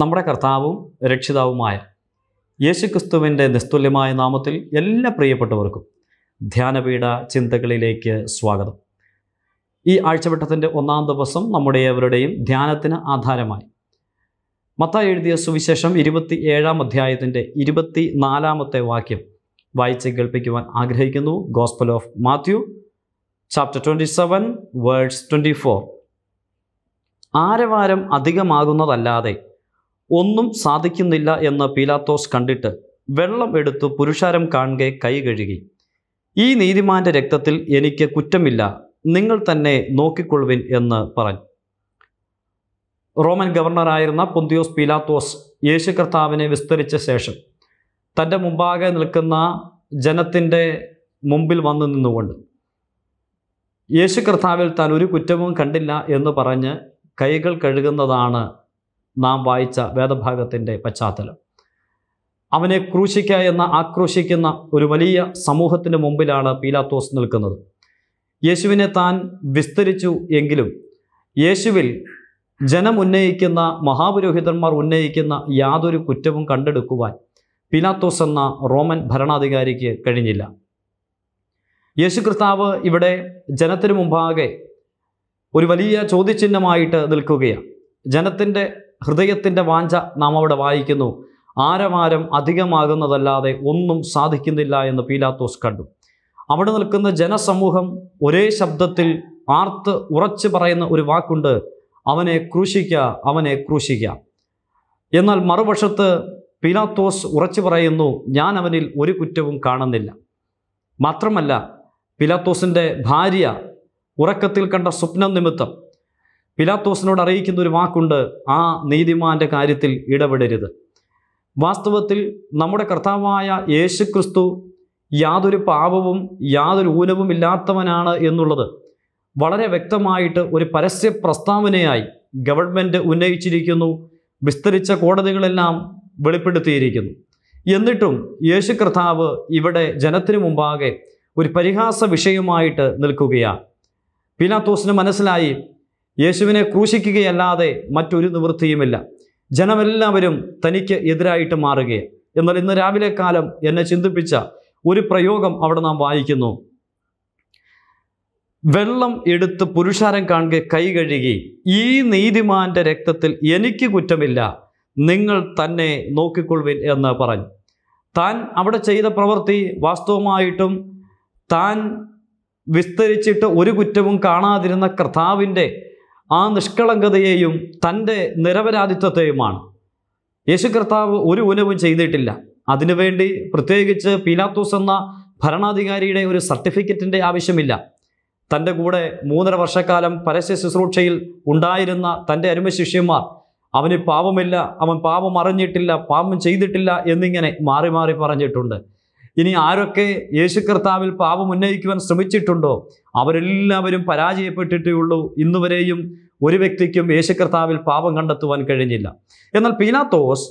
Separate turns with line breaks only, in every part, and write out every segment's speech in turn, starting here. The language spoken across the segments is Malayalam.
നമ്മുടെ കർത്താവും രക്ഷിതാവുമായ യേശുക്രിസ്തുവിൻ്റെ നിസ്തുല്യമായ നാമത്തിൽ എല്ലാ പ്രിയപ്പെട്ടവർക്കും ധ്യാനപീഠ ചിന്തകളിലേക്ക് സ്വാഗതം ഈ ആഴ്ചവട്ടത്തിൻ്റെ ഒന്നാം ദിവസം നമ്മുടെ ഏവരുടെയും ധ്യാനത്തിന് ആധാരമായി മത്തായി എഴുതിയ സുവിശേഷം ഇരുപത്തി ഏഴാം അധ്യായത്തിൻ്റെ ഇരുപത്തി നാലാമത്തെ വാക്യം വായിച്ച് കേൾപ്പിക്കുവാൻ ആഗ്രഹിക്കുന്നു gospel of Matthew chapter twenty seven words twenty four ആരവാരം അധികമാകുന്നതല്ലാതെ ഒന്നും സാധിക്കുന്നില്ല എന്ന് പീലാത്തോസ് കണ്ടിട്ട് വെള്ളം എടുത്തു പുരുഷാരം കാണുക കൈ കഴുകി ഈ നീതിമാന്റെ രക്തത്തിൽ എനിക്ക് കുറ്റമില്ല നിങ്ങൾ തന്നെ നോക്കിക്കൊള്ളുവിൻ എന്ന് പറഞ്ഞു റോമൻ ഗവർണറായിരുന്ന പൊന്തിയോസ് പീലാത്തോസ് യേശു കർത്താവിനെ വിസ്തരിച്ച ശേഷം തൻ്റെ മുമ്പാകെ നിൽക്കുന്ന ജനത്തിൻ്റെ മുമ്പിൽ വന്നു നിന്നുകൊണ്ട് യേശു കർത്താവിൽ താൻ ഒരു കുറ്റവും കണ്ടില്ല എന്ന് പറഞ്ഞ് കൈകൾ കഴുകുന്നതാണ് നാം വായിച്ച വേദഭാഗത്തിൻ്റെ പശ്ചാത്തലം അവനെ ക്രൂശിക്ക എന്ന് ആക്രോശിക്കുന്ന ഒരു വലിയ സമൂഹത്തിന് മുമ്പിലാണ് പീലാത്തോസ് നിൽക്കുന്നത് യേശുവിനെ താൻ വിസ്തരിച്ചു എങ്കിലും യേശുവിൽ ജനം ഉന്നയിക്കുന്ന മഹാപുരോഹിതന്മാർ ഉന്നയിക്കുന്ന യാതൊരു കുറ്റവും കണ്ടെടുക്കുവാൻ പിലാത്തോസ് എന്ന റോമൻ ഭരണാധികാരിക്ക് കഴിഞ്ഞില്ല യേശു കർത്താവ് ഇവിടെ ജനത്തിനു മുമ്പാകെ ഒരു വലിയ ചോദ്യചിഹ്നമായിട്ട് നിൽക്കുകയാണ് ജനത്തിൻ്റെ ഹൃദയത്തിൻ്റെ വാഞ്ച നാം അവിടെ വായിക്കുന്നു ആരവാരം അധികമാകുന്നതല്ലാതെ ഒന്നും സാധിക്കുന്നില്ല എന്ന് പീലാത്തോസ് കണ്ടു അവിടെ നിൽക്കുന്ന ജനസമൂഹം ഒരേ ശബ്ദത്തിൽ ആർത്ത് ഉറച്ചു പറയുന്ന ഒരു വാക്കുണ്ട് അവനെ ക്രൂശിക്കുക അവനെ ക്രൂശിക്കുക എന്നാൽ മറുപക്ഷത്ത് പീലാത്തോസ് ഉറച്ചു പറയുന്നു ഞാൻ അവനിൽ ഒരു കുറ്റവും കാണുന്നില്ല മാത്രമല്ല പിലാത്തോസിൻ്റെ ഭാര്യ ഉറക്കത്തിൽ കണ്ട സ്വപ്നം നിമിത്തം പിലാത്തോസിനോട് അറിയിക്കുന്ന ഒരു വാക്കുണ്ട് ആ നീതിമാന്റെ കാര്യത്തിൽ ഇടപെടരുത് വാസ്തവത്തിൽ നമ്മുടെ കർത്താവായ യേശുക്രിസ്തു യാതൊരു പാപവും യാതൊരു ഊനവും ഇല്ലാത്തവനാണ് എന്നുള്ളത് വളരെ വ്യക്തമായിട്ട് ഒരു പരസ്യ പ്രസ്താവനയായി ഗവൺമെൻറ് ഉന്നയിച്ചിരിക്കുന്നു വിസ്തരിച്ച കോടതികളെല്ലാം വെളിപ്പെടുത്തിയിരിക്കുന്നു എന്നിട്ടും യേശു കർത്താവ് ഇവിടെ ജനത്തിനു മുമ്പാകെ ഒരു പരിഹാസ വിഷയമായിട്ട് നിൽക്കുകയാണ് പീലാത്തോസിന് മനസ്സിലായി യേശുവിനെ ക്രൂശിക്കുകയല്ലാതെ മറ്റൊരു നിവൃത്തിയുമില്ല ജനമെല്ലാവരും തനിക്ക് എതിരായിട്ട് മാറുകയാണ് എന്നാൽ ഇന്ന് രാവിലെ കാലം എന്നെ ചിന്തിപ്പിച്ച ഒരു പ്രയോഗം അവിടെ നാം വായിക്കുന്നു വെള്ളം എടുത്ത് പുരുഷാരം കാണുക കൈ കഴുകി ഈ നീതിമാന്റെ രക്തത്തിൽ എനിക്ക് കുറ്റമില്ല നിങ്ങൾ തന്നെ നോക്കിക്കൊള്ളുവിൻ എന്ന് പറഞ്ഞു താൻ അവിടെ ചെയ്ത പ്രവൃത്തി വാസ്തവമായിട്ടും താൻ വിസ്തരിച്ചിട്ട് ഒരു കുറ്റവും കാണാതിരുന്ന കർത്താവിൻ്റെ ആ നിഷ്കളങ്കതയെയും തൻ്റെ നിരപരാധിത്വത്തെയുമാണ് യേശു കർത്താവ് ഒരു ഉനവും ചെയ്തിട്ടില്ല അതിനുവേണ്ടി പ്രത്യേകിച്ച് പീലാത്തോസ് എന്ന ഭരണാധികാരിയുടെ ഒരു സർട്ടിഫിക്കറ്റിൻ്റെ ആവശ്യമില്ല തൻ്റെ കൂടെ മൂന്നര വർഷക്കാലം പരസ്യ ശുശ്രൂഷയിൽ ഉണ്ടായിരുന്ന തൻ്റെ അരുമ ശിഷ്യന്മാർ അവന് പാപമില്ല അവൻ പാപം അറിഞ്ഞിട്ടില്ല പാപം ചെയ്തിട്ടില്ല എന്നിങ്ങനെ മാറി മാറി പറഞ്ഞിട്ടുണ്ട് ഇനി ആരൊക്കെ യേശു കർത്താവിൽ പാപം ഉന്നയിക്കുവാൻ ശ്രമിച്ചിട്ടുണ്ടോ അവരെല്ലാവരും പരാജയപ്പെട്ടിട്ടേ ഉള്ളൂ ഇന്നുവരെയും ഒരു വ്യക്തിക്കും യേശു കർത്താവിൽ പാപം കണ്ടെത്തുവാൻ കഴിഞ്ഞില്ല എന്നാൽ പീനാത്തോസ്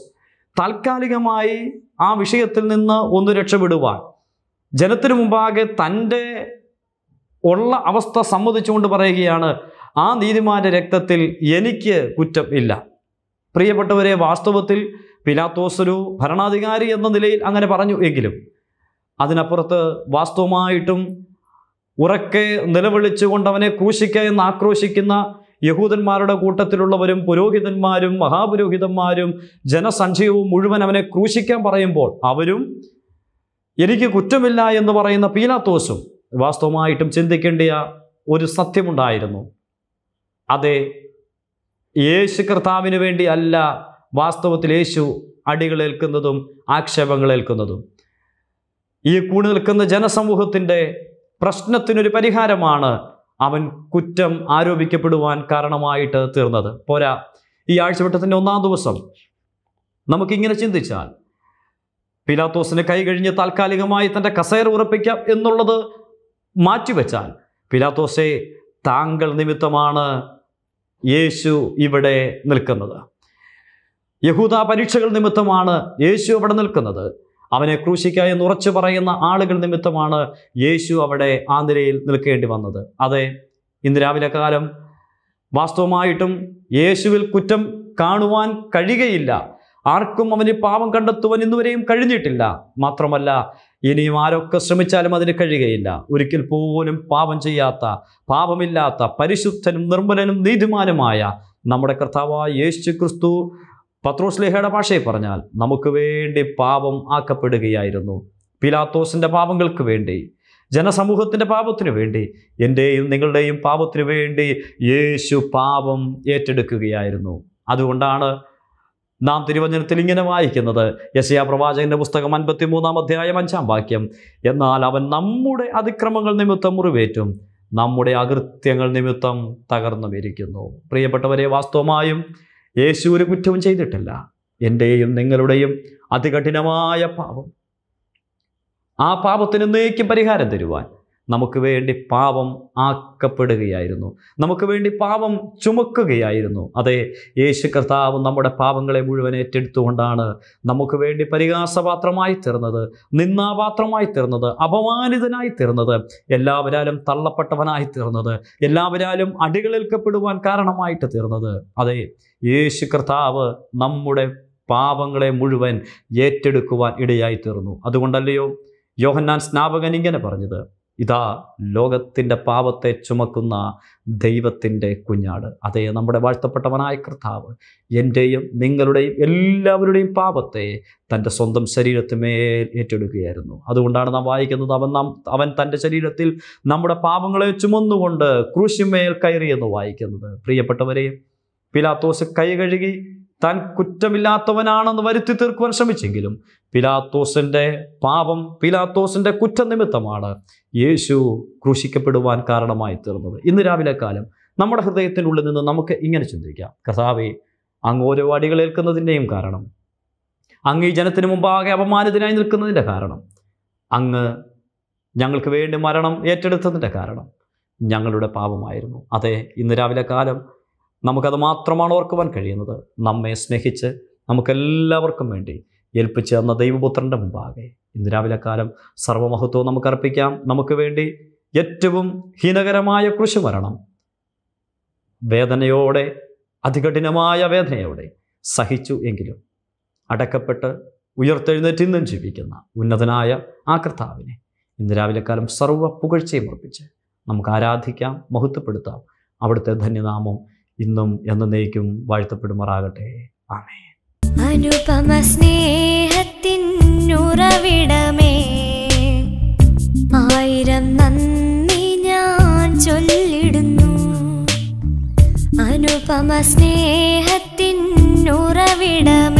താൽക്കാലികമായി ആ വിഷയത്തിൽ നിന്ന് ഒന്ന് രക്ഷപ്പെടുവാൻ ജനത്തിനു മുമ്പാകെ തൻ്റെ ഉള്ള അവസ്ഥ സമ്മതിച്ചുകൊണ്ട് പറയുകയാണ് ആ നീതിമാന്റെ രക്തത്തിൽ എനിക്ക് കുറ്റം ഇല്ല പ്രിയപ്പെട്ടവരെ വാസ്തവത്തിൽ പിലാത്തോസ് ഒരു ഭരണാധികാരി എന്ന നിലയിൽ അങ്ങനെ പറഞ്ഞു എങ്കിലും അതിനപ്പുറത്ത് വാസ്തവമായിട്ടും ഉറക്കെ നിലവിളിച്ചുകൊണ്ട് അവനെ ക്രൂശിക്കുക എന്ന് ആക്രോശിക്കുന്ന യഹൂദന്മാരുടെ കൂട്ടത്തിലുള്ളവരും പുരോഹിതന്മാരും മഹാപുരോഹിതന്മാരും ജനസഞ്ചയവും മുഴുവൻ അവനെ ക്രൂശിക്കാൻ പറയുമ്പോൾ അവരും എനിക്ക് കുറ്റമില്ല എന്ന് പറയുന്ന പീലാത്തോസും വാസ്തവമായിട്ടും ചിന്തിക്കേണ്ടിയ ഒരു സത്യമുണ്ടായിരുന്നു അതെ യേശു കർത്താവിന് വേണ്ടി അല്ല വാസ്തവത്തിൽ യേശു അടികളേൽക്കുന്നതും ആക്ഷേപങ്ങളേൽക്കുന്നതും ഈ കൂടി നിൽക്കുന്ന ജനസമൂഹത്തിൻ്റെ പ്രശ്നത്തിനൊരു പരിഹാരമാണ് അവൻ കുറ്റം ആരോപിക്കപ്പെടുവാൻ കാരണമായിട്ട് തീർന്നത് പോരാ ഈ ആഴ്ചവട്ടത്തിൻ്റെ ഒന്നാം ദിവസം നമുക്കിങ്ങനെ ചിന്തിച്ചാൽ പിലാത്തോസിന് കൈ കഴിഞ്ഞ് താൽക്കാലികമായി തൻ്റെ കസേര ഉറപ്പിക്കാം എന്നുള്ളത് മാറ്റിവെച്ചാൽ പിലാത്തോസെ താങ്കൾ നിമിത്തമാണ് യേശു ഇവിടെ നിൽക്കുന്നത് യഹൂദ പരീക്ഷകൾ നിമിത്തമാണ് യേശു അവിടെ നിൽക്കുന്നത് അവനെ ക്രൂശിക്ക എന്ന് ഉറച്ചു പറയുന്ന ആളുകൾ നിമിത്തമാണ് യേശു അവിടെ ആ നിലയിൽ നിൽക്കേണ്ടി വന്നത് അതെ ഇന്ന് രാവിലെ കാലം വാസ്തവമായിട്ടും യേശുവിൽ കുറ്റം കാണുവാൻ കഴിയുകയില്ല ആർക്കും അവന് പാപം കണ്ടെത്തുവാൻ ഇന്നുവരെയും കഴിഞ്ഞിട്ടില്ല മാത്രമല്ല ഇനിയും ആരൊക്കെ ശ്രമിച്ചാലും അതിന് കഴിയുകയില്ല ഒരിക്കൽ പോലും പാപം ചെയ്യാത്ത പാപമില്ലാത്ത പരിശുദ്ധനും നിർമ്മലനും നീതിമാനുമായ നമ്മുടെ കർത്താവായ യേശു ക്രിസ്തു പത്രോസ്ലേഹയുടെ ഭാഷയെ പറഞ്ഞാൽ നമുക്ക് വേണ്ടി പാപം ആക്കപ്പെടുകയായിരുന്നു പിലാത്തോസിൻ്റെ പാപങ്ങൾക്ക് വേണ്ടി ജനസമൂഹത്തിൻ്റെ പാപത്തിനു വേണ്ടി എൻ്റെയും നിങ്ങളുടെയും പാപത്തിനു വേണ്ടി യേശു പാപം ഏറ്റെടുക്കുകയായിരുന്നു അതുകൊണ്ടാണ് നാം തിരുവചനത്തിൽ ഇങ്ങനെ വായിക്കുന്നത് യശയാ പ്രവാചകന്റെ പുസ്തകം അൻപത്തി മൂന്നാം അധ്യായം അഞ്ചാം വാക്യം എന്നാൽ അവൻ നമ്മുടെ അതിക്രമങ്ങൾ നിമിത്തം മുറിവേറ്റും നമ്മുടെ അകൃത്യങ്ങൾ നിമിത്തം തകർന്നു വിരിക്കുന്നു പ്രിയപ്പെട്ടവരെ വാസ്തവമായും യേശു ഒരു കുറ്റവും ചെയ്തിട്ടില്ല എൻ്റെയും നിങ്ങളുടെയും അതികഠിനമായ പാപം ആ പാപത്തിന് നീക്കി പരിഹാരം തരുവാൻ നമുക്ക് വേണ്ടി പാപം ആക്കപ്പെടുകയായിരുന്നു നമുക്ക് വേണ്ടി പാപം ചുമക്കുകയായിരുന്നു അതെ യേശു കർത്താവ് നമ്മുടെ പാപങ്ങളെ മുഴുവൻ ഏറ്റെടുത്തുകൊണ്ടാണ് നമുക്ക് വേണ്ടി പരിഹാസപാത്രമായി തീർന്നത് നിന്നാപാത്രമായി തീർന്നത് അപമാനിതനായി തീർന്നത് എല്ലാവരാലും തള്ളപ്പെട്ടവനായി തീർന്നത് എല്ലാവരാലും അടികളേൽക്കപ്പെടുവാൻ കാരണമായിട്ട് തീർന്നത് അതെ യേശു കർത്താവ് നമ്മുടെ പാപങ്ങളെ മുഴുവൻ ഏറ്റെടുക്കുവാൻ ഇടയായി തീർന്നു അതുകൊണ്ടല്ലയോ യോഹന്നാൻ സ്നാപകൻ ഇങ്ങനെ പറഞ്ഞത് ഇതാ ലോകത്തിൻ്റെ പാപത്തെ ചുമക്കുന്ന ദൈവത്തിൻ്റെ കുഞ്ഞാട് അതേ നമ്മുടെ വാഴ്ത്തപ്പെട്ടവനായ കർത്താവ് എൻ്റെയും നിങ്ങളുടെയും എല്ലാവരുടെയും പാപത്തെ തൻ്റെ സ്വന്തം ശരീരത്തിന്മേൽ ഏറ്റെടുക്കുകയായിരുന്നു അതുകൊണ്ടാണ് നാം വായിക്കുന്നത് അവൻ നാം അവൻ തൻ്റെ ശരീരത്തിൽ നമ്മുടെ പാപങ്ങളെ ചുമന്നുകൊണ്ട് ക്രൂശിമേൽ കയറിയെന്ന് വായിക്കുന്നത് പ്രിയപ്പെട്ടവരെയും പിലാത്തോസ് കൈ കഴുകി താൻ കുറ്റമില്ലാത്തവനാണെന്ന് വരുത്തി തീർക്കുവാൻ ശ്രമിച്ചെങ്കിലും പിലാത്തോസിൻ്റെ പാപം പിലാത്തോസിൻ്റെ കുറ്റനിമിത്തമാണ് യേശു ക്രൂശിക്കപ്പെടുവാൻ കാരണമായി തീർന്നത് ഇന്ന് രാവിലെ കാലം നമ്മുടെ ഹൃദയത്തിനുള്ളിൽ നിന്ന് നമുക്ക് ഇങ്ങനെ ചിന്തിക്കാം കർത്താവെ അങ്ങ് ഓരോ അടികൾ ഏൽക്കുന്നതിൻ്റെയും കാരണം അങ്ങ് ഈ ജനത്തിന് മുമ്പാകെ അപമാനിതനായി നിൽക്കുന്നതിൻ്റെ കാരണം അങ്ങ് ഞങ്ങൾക്ക് വേണ്ടി മരണം ഏറ്റെടുത്തതിൻ്റെ കാരണം ഞങ്ങളുടെ പാപമായിരുന്നു അതെ ഇന്ന് രാവിലെ കാലം നമുക്കത് മാത്രമാണ് ഓർക്കുവാൻ കഴിയുന്നത് നമ്മെ സ്നേഹിച്ച് നമുക്കെല്ലാവർക്കും വേണ്ടി ഏൽപ്പിച്ചു തന്ന ദൈവപുത്രൻ്റെ മുമ്പാകെ ഇന്ന് രാവിലെ കാലം സർവമഹത്വവും നമുക്ക് അർപ്പിക്കാം നമുക്ക് വേണ്ടി ഏറ്റവും ഹീനകരമായ കൃഷിമരണം വേദനയോടെ അതികഠിനമായ വേദനയോടെ സഹിച്ചു എങ്കിലും അടക്കപ്പെട്ട് ഉയർത്തെഴുന്നേറ്റ് ഇന്നും ജീവിക്കുന്ന ഉന്നതനായ ആ കർത്താവിനെ ഇന്ന് രാവിലെ കാലം സർവ്വ പുകഴ്ചയും ഉറപ്പിച്ച് നമുക്ക് ആരാധിക്കാം മഹത്വപ്പെടുത്താം അവിടുത്തെ ധന്യനാമം ഇന്നും എന്നേക്കും വാഴ്ത്തപ്പെടുമാറാകട്ടെ ആമേ അനുപമ സ്നേഹത്തിനുറവിടമേ ആയിരം നന്ദി ഞാൻ ചൊല്ലിടുന്നു അനുപമ സ്നേഹത്തിനുറവിടമേ